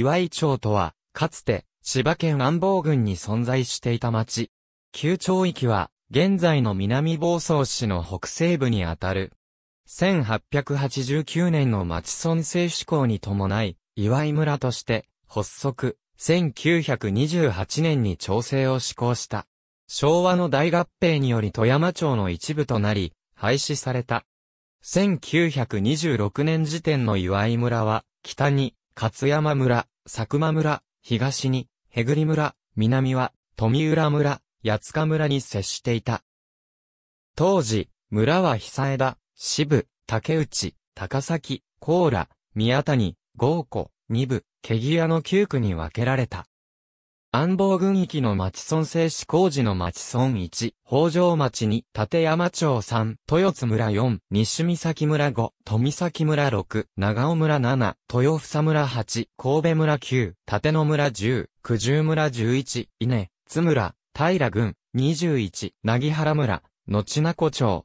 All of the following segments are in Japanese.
岩井町とは、かつて、千葉県安房郡に存在していた町。旧町域は、現在の南房総市の北西部にあたる。1889年の町村制施行に伴い、岩井村として、発足、1928年に調整を施行した。昭和の大合併により富山町の一部となり、廃止された。1926年時点の岩井村は、北に勝山村、佐久間村、東に、へぐり村、南は、富浦村、八塚村に接していた。当時、村は久枝、渋、竹内、高崎、甲羅、宮谷、豪湖、二部、毛際の九区に分けられた。安房郡域の町村製紙工事の町村1、北条町2、立山町3、豊津村4、西岬村5、富崎村6、長尾村7、豊房村8、神戸村9、立野村10、九十村11、稲、津村、平郡、21、なぎ原村、後名古町、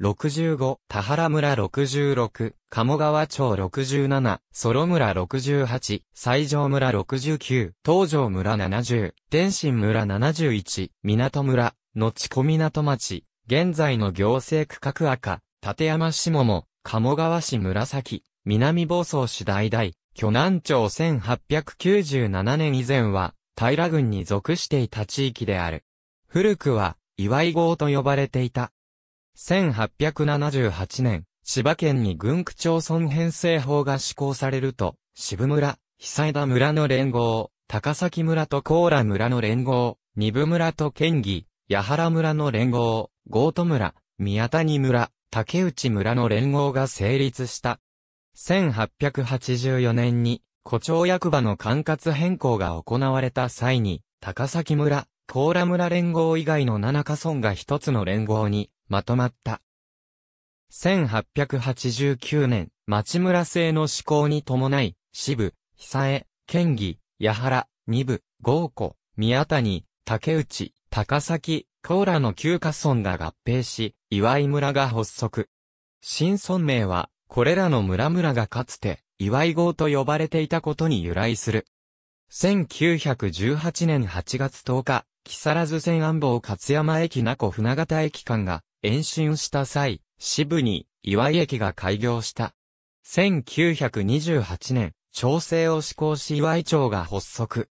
65、田原村66、鴨川町67、ソロ村68、西条村69、東条村70、天津村71、港村、後小港町、現在の行政区画赤、立山市も、鴨川市紫、南房総市大々、巨南町1897年以前は、平郡に属していた地域である。古くは、祝い号と呼ばれていた。1878年、千葉県に軍区町村編成法が施行されると、渋村、久枝村の連合、高崎村と甲羅村の連合、二部村と県議、八原村の連合、豪都村、宮谷村、竹内村の連合が成立した。1884年に、古町役場の管轄変更が行われた際に、高崎村、コーラ村連合以外の7カ村が一つの連合にまとまった。1889年、町村制の施行に伴い、支部、久江、県議、八原、二部、豪子、宮谷、竹内、高崎、甲羅の九カ村が合併し、岩井村が発足。新村名は、これらの村々がかつて、岩井郷と呼ばれていたことに由来する。1918年8月10日、木更津線安房勝山駅名古船形駅間が延伸した際、支部に岩井駅が開業した。1928年、調整を施行し岩井町が発足。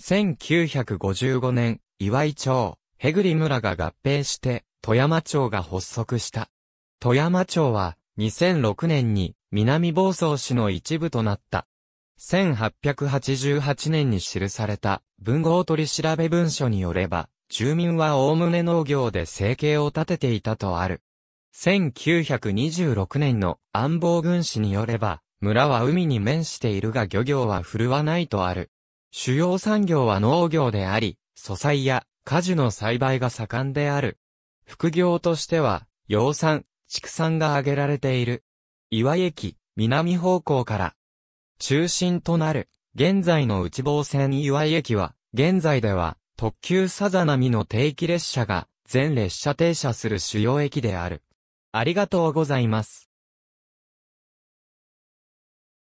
1955年、岩井町、へぐり村が合併して、富山町が発足した。富山町は、2006年に南房総市の一部となった。1888年に記された文豪取調べ文書によれば、住民はおおむね農業で生計を立てていたとある。1926年の安防軍史によれば、村は海に面しているが漁業は振るわないとある。主要産業は農業であり、素材や果樹の栽培が盛んである。副業としては、養蚕、畜産が挙げられている。岩駅、南方向から中心となる、現在の内房線岩井駅は、現在では、特急さざ波の定期列車が、全列車停車する主要駅である。ありがとうございます。